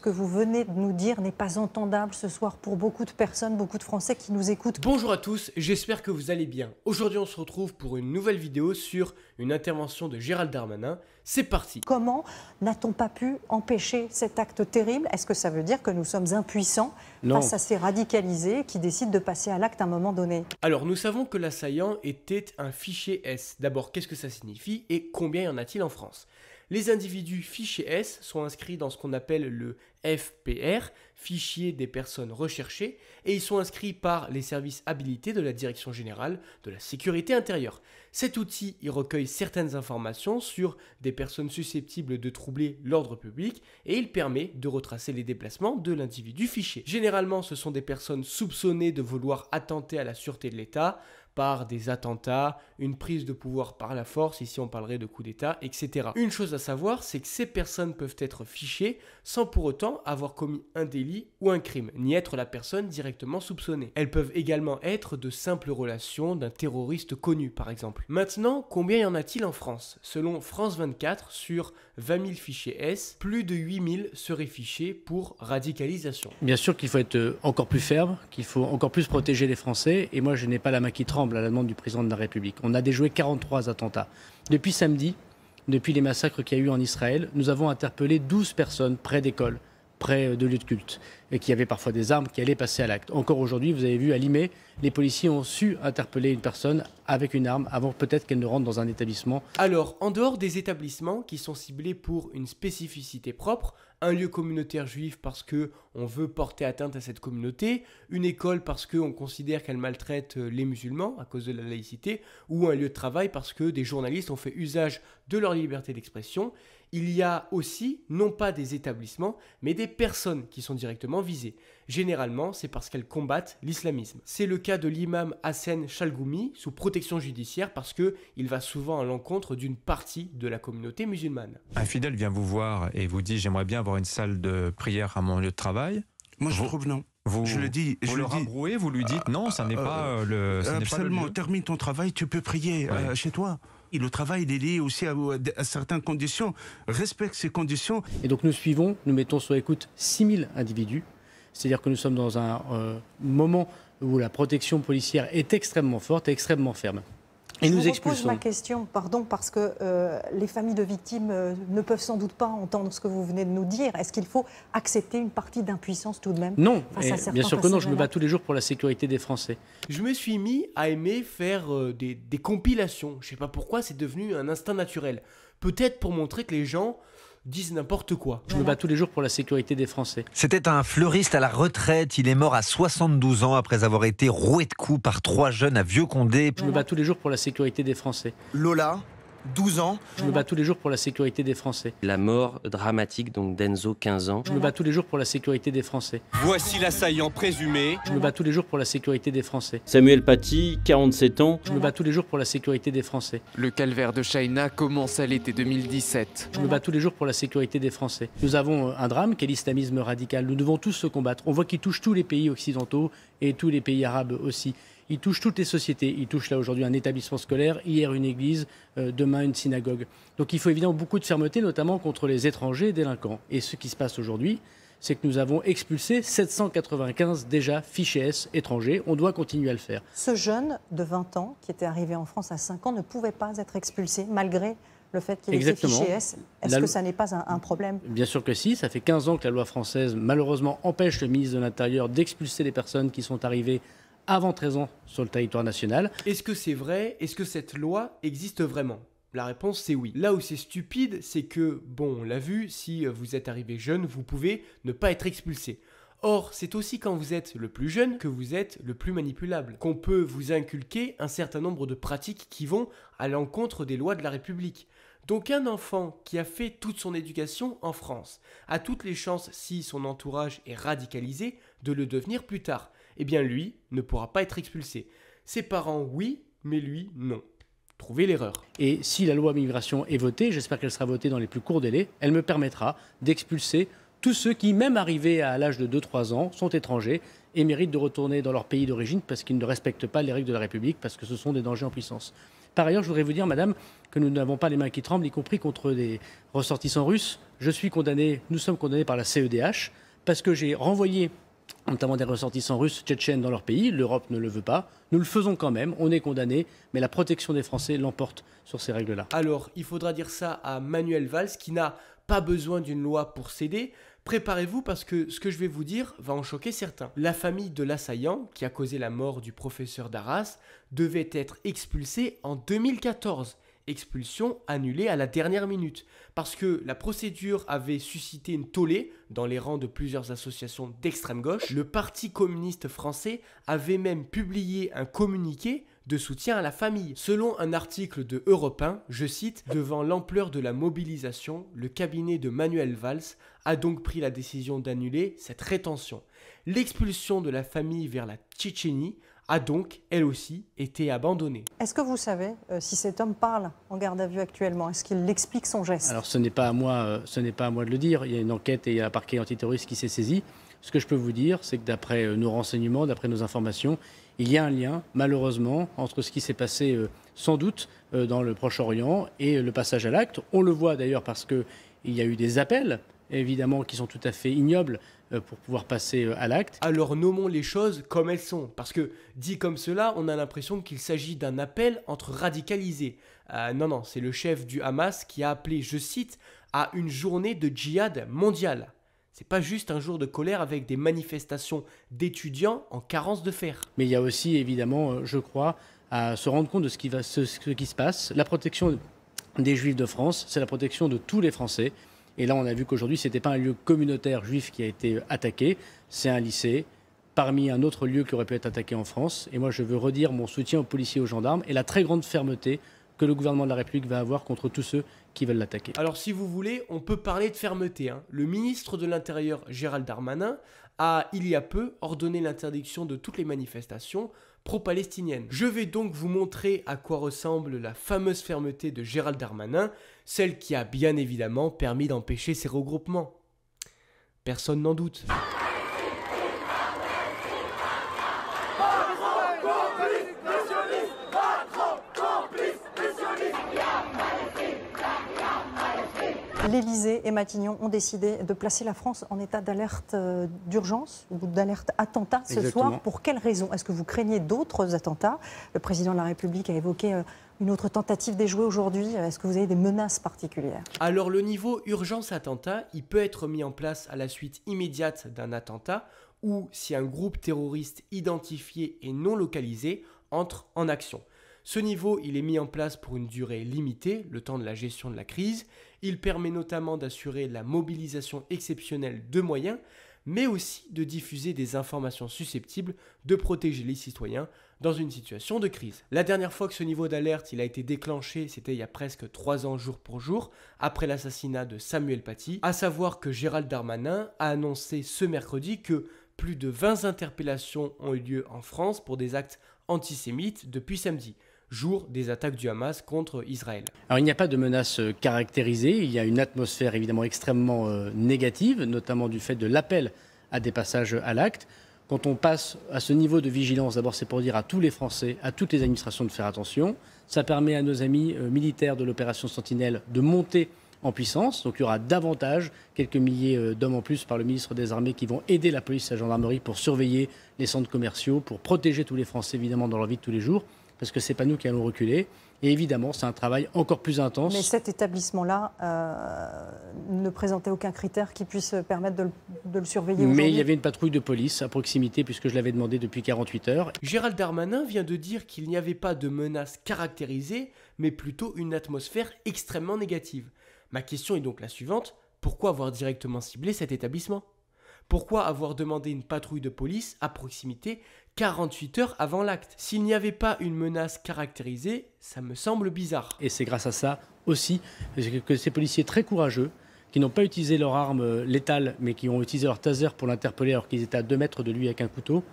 ce que vous venez de nous dire n'est pas entendable ce soir pour beaucoup de personnes, beaucoup de Français qui nous écoutent. Bonjour à tous, j'espère que vous allez bien. Aujourd'hui, on se retrouve pour une nouvelle vidéo sur une intervention de Gérald Darmanin. C'est parti. Comment n'a-t-on pas pu empêcher cet acte terrible Est-ce que ça veut dire que nous sommes impuissants face à ces radicalisés qui décident de passer à l'acte à un moment donné Alors, nous savons que l'assaillant était un fichier S. D'abord, qu'est-ce que ça signifie et combien y en a-t-il en France les individus fichés S sont inscrits dans ce qu'on appelle le FPR, fichier des personnes recherchées, et ils sont inscrits par les services habilités de la Direction générale de la sécurité intérieure. Cet outil y recueille certaines informations sur des personnes susceptibles de troubler l'ordre public et il permet de retracer les déplacements de l'individu fiché. Généralement, ce sont des personnes soupçonnées de vouloir attenter à la sûreté de l'État, des attentats, une prise de pouvoir par la force, ici on parlerait de coup d'État, etc. Une chose à savoir, c'est que ces personnes peuvent être fichées sans pour autant avoir commis un délit ou un crime, ni être la personne directement soupçonnée. Elles peuvent également être de simples relations d'un terroriste connu, par exemple. Maintenant, combien y en a-t-il en France Selon France 24, sur 20 000 fichiers S, plus de 8 000 seraient fichés pour radicalisation. Bien sûr qu'il faut être encore plus ferme, qu'il faut encore plus protéger les Français, et moi je n'ai pas la main qui tremble à la demande du président de la République. On a déjoué 43 attentats. Depuis samedi, depuis les massacres qu'il y a eu en Israël, nous avons interpellé 12 personnes près d'écoles, près euh, de lieux de culte, et qui avaient parfois des armes, qui allaient passer à l'acte. Encore aujourd'hui, vous avez vu à Limay, les policiers ont su interpeller une personne avec une arme avant peut-être qu'elle ne rentre dans un établissement. Alors, en dehors des établissements qui sont ciblés pour une spécificité propre, un lieu communautaire juif parce que on veut porter atteinte à cette communauté, une école parce qu'on considère qu'elle maltraite euh, les musulmans à cause de la laïcité, ou un lieu de travail parce que des journalistes ont fait usage de leur liberté d'expression il y a aussi non pas des établissements, mais des personnes qui sont directement visées. Généralement, c'est parce qu'elles combattent l'islamisme. C'est le cas de l'imam Hassan Chalgoumi, sous protection judiciaire, parce que il va souvent à l'encontre d'une partie de la communauté musulmane. Un fidèle vient vous voir et vous dit J'aimerais bien avoir une salle de prière à mon lieu de travail. Moi, je vous... trouve non. Vous, je le dis, je vous le, vous lui dites euh, non, ça euh, euh, n'est pas le. absolument, termine ton travail, tu peux prier chez toi. Et le travail, est lié aussi à, certaines conditions, respecte ces conditions. Et donc nous suivons, nous mettons sur écoute 6000 individus, c'est-à-dire que nous sommes dans un euh, moment où la protection policière est extrêmement forte et extrêmement ferme je nous vous pose ma question, pardon, parce que euh, les familles de victimes euh, ne peuvent sans doute pas entendre ce que vous venez de nous dire. Est-ce qu'il faut accepter une partie d'impuissance tout de même Non, bien sûr que non. Je me bats tous les jours pour la sécurité des Français. Je me suis mis à aimer faire euh, des, des, compilations. Je ne sais pas pourquoi, c'est devenu un instinct naturel. Peut-être pour montrer que les gens disent n'importe quoi. Je me bats tous les jours pour la sécurité des Français. C'était un fleuriste à la retraite. Il est mort à 72 ans après avoir été roué de coups par trois jeunes à Vieux-Condé. Je me bats tous les jours pour la sécurité des Français. Lola, 12 ans. Je me bats tous les jours pour la sécurité des Français. La mort dramatique donc d'Enzo, 15 ans. Je me bats tous les jours pour la sécurité des Français. Voici l'assaillant présumé. Je me bats tous les jours pour la sécurité des Français. Samuel Paty, 47 ans. Je me bats tous les jours pour la sécurité des Français. Le calvaire de Shaina commence à l'été 2017. Je me bats tous les jours pour la sécurité des Français. Nous avons euh, un drame qui est l'islamisme radical. Nous devons tous se combattre. On voit qu'il touche tous les pays occidentaux et tous les pays arabes aussi. Il touche toutes les sociétés. Il touche là aujourd'hui un établissement scolaire, hier une église, euh, demain une synagogue. Donc il faut évidemment beaucoup de fermeté, notamment contre les étrangers délinquants. Et ce qui se passe aujourd'hui, c'est que nous avons expulsé 795 déjà fichés S étrangers. On doit continuer à le faire. Ce jeune de 20 ans qui était arrivé en France à 5 ans ne pouvait pas être expulsé malgré le fait qu'il était fiché S. Est-ce que ça n'est pas un, un problème Bien sûr que si. Ça fait 15 ans que la loi française, malheureusement, empêche le ministre de l'Intérieur d'expulser les personnes qui sont arrivées avant 13 ans sur le territoire national. Est-ce que c'est vrai Est-ce que cette loi existe vraiment la réponse c'est oui. Là où c'est stupide, c'est que, bon, on l'a vu, si euh, vous êtes arrivé jeune, vous pouvez ne pas être expulsé. Or, c'est aussi quand vous êtes le plus jeune que vous êtes le plus manipulable, qu'on peut vous inculquer un certain nombre de pratiques qui vont à l'encontre des lois de la République. Donc un enfant qui a fait toute son éducation en France a toutes les chances, si son entourage est radicalisé, de le devenir plus tard eh bien lui ne pourra pas être expulsé. Ses parents, oui, mais lui, non. Trouvez l'erreur. Et si la loi migration est votée, j'espère qu'elle sera votée dans les plus courts délais, elle me permettra d'expulser tous ceux qui, même arrivés à l'âge de 2-3 ans, sont étrangers et méritent de retourner dans leur pays d'origine parce qu'ils ne respectent pas les règles de la République, parce que ce sont des dangers en puissance. Par ailleurs, je voudrais vous dire, madame, que nous n'avons pas les mains qui tremblent, y compris contre des ressortissants russes. Je suis condamné, nous sommes condamnés par la CEDH, parce que j'ai renvoyé notamment des ressortissants russes, tchétchènes dans leur pays. L'Europe ne le veut pas. Nous le faisons quand même, on est condamné, mais la protection des Français l'emporte sur ces règles-là. Alors, il faudra dire ça à Manuel Valls, qui n'a pas besoin d'une loi pour céder. Préparez-vous parce que ce que je vais vous dire va en choquer certains. La famille de l'assaillant, qui a causé la mort du professeur d'Arras, devait être expulsée en 2014 expulsion annulée à la dernière minute, parce que la procédure avait suscité une tollée dans les rangs de plusieurs associations d'extrême gauche. Le Parti communiste français avait même publié un communiqué de soutien à la famille. Selon un article de Europe je cite, Devant l'ampleur de la mobilisation, le cabinet de Manuel Valls a donc pris la décision d'annuler cette rétention. L'expulsion de la famille vers la Tchétchénie a donc, elle aussi, été abandonnée. Est-ce que vous savez euh, si cet homme parle en garde à vue actuellement Est-ce qu'il explique son geste Alors ce n'est pas, à moi, euh, pas à moi de le dire. Il y a une enquête et il y a un parquet antiterroriste qui s'est saisi. Ce que je peux vous dire, c'est que d'après euh, nos renseignements, d'après nos informations, il y a un lien, malheureusement, entre ce qui s'est passé sans doute dans le Proche-Orient et le passage à l'acte. On le voit d'ailleurs parce qu'il y a eu des appels, évidemment, qui sont tout à fait ignobles euh, pour pouvoir passer euh, à l'acte. Alors nommons les choses comme elles sont, parce que dit comme cela, on a l'impression qu'il s'agit d'un appel entre radicalisés. Euh, non, non, c'est le chef du Hamas qui a appelé, je cite, à une journée de djihad mondiale. C'est pas juste un jour de colère avec des manifestations d'étudiants en carence de fer. Mais il y a aussi évidemment, je crois, à se rendre compte de ce qui, ce qui se passe. La protection des Juifs de France, c'est la protection de tous les Français. Et là, on a vu qu'aujourd'hui, ce n'était pas un lieu communautaire juif qui a été attaqué, c'est un lycée parmi un autre lieu qui aurait pu être attaqué en France. Et moi, je veux redire mon soutien aux policiers aux gendarmes et la très grande fermeté que le gouvernement de la République va avoir contre tous ceux qui veulent l'attaquer. Alors si vous voulez, on peut parler de fermeté. Hein. Le ministre de l'Intérieur, Gérald Darmanin, a, il y a peu, ordonné l'interdiction de toutes les manifestations pro-palestinienne. Je vais donc vous montrer à quoi ressemble la fameuse fermeté de Gérald Darmanin, celle qui a bien évidemment permis d'empêcher ces regroupements. Personne n'en doute. L'Elysée et Matignon ont décidé de placer la France en état d'alerte euh, d'urgence ou d'alerte attentat ce soir. Pour quelles raisons Est-ce que vous craignez d'autres attentats Le président de la République a évoqué euh, une autre tentative déjouée aujourd'hui. Euh, est-ce que vous avez des menaces particulières Alors le niveau urgence-attentat, il peut être mis en place à la suite immédiate d'un attentat ou si un groupe terroriste identifié et non localisé entre en action. Ce niveau, il est mis en place pour une durée limitée, le temps de la gestion de la crise. Il permet notamment d'assurer la mobilisation exceptionnelle de moyens, mais aussi de diffuser des informations susceptibles de protéger les citoyens dans une situation de crise. La dernière fois que ce niveau d'alerte il a été déclenché, c'était il y a presque 3 ans jour pour jour, après l'assassinat de Samuel Paty, à savoir que Gérald Darmanin a annoncé ce mercredi que plus de 20 interpellations ont eu lieu en France pour des actes antisémites depuis samedi jour des attaques du Hamas contre Israël. Alors il n'y a pas de menace euh, caractérisée, il y a une atmosphère évidemment extrêmement euh, négative, notamment du fait de l'appel à des passages à l'acte. Quand on passe à ce niveau de vigilance, d'abord c'est pour dire à tous les Français, à toutes les administrations de faire attention. Ça permet à nos amis euh, militaires de l'opération Sentinelle de monter en puissance. Donc il y aura davantage, quelques milliers d'hommes en plus par le ministre des Armées qui vont aider la police et la gendarmerie pour surveiller les centres commerciaux, pour protéger tous les Français évidemment dans leur vie de tous les jours parce que ce n'est pas nous qui allons reculer. Et évidemment, c'est un travail encore plus intense. Mais cet établissement-là euh, ne présentait aucun critère qui puisse permettre de le, de le surveiller. Mais il y avait une patrouille de police à proximité, puisque je l'avais demandé depuis 48 heures. Gérald Darmanin vient de dire qu'il n'y avait pas de menace caractérisée, mais plutôt une atmosphère extrêmement négative. Ma question est donc la suivante, pourquoi avoir directement ciblé cet établissement pourquoi avoir demandé une patrouille de police à proximité 48 heures avant l'acte S'il n'y avait pas une menace caractérisée, ça me semble bizarre. Et c'est grâce à ça aussi que ces policiers très courageux, qui n'ont pas utilisé leur arme euh, létale, mais qui ont utilisé leur taser pour l'interpeller alors qu'ils étaient à 2 mètres de lui avec un couteau,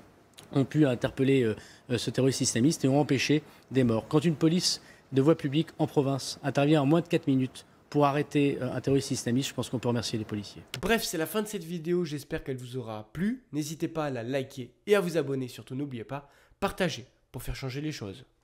ont pu interpeller euh, euh, ce terroriste islamiste et ont empêché des morts. Quand une police de voie publique en province intervient en moins de 4 minutes pour arrêter euh, un terroriste islamiste, je pense qu'on peut remercier les policiers. Bref, c'est la fin de cette vidéo, j'espère qu'elle vous aura plu. N'hésitez pas à la liker et à vous abonner, surtout n'oubliez pas, partager pour faire changer les choses.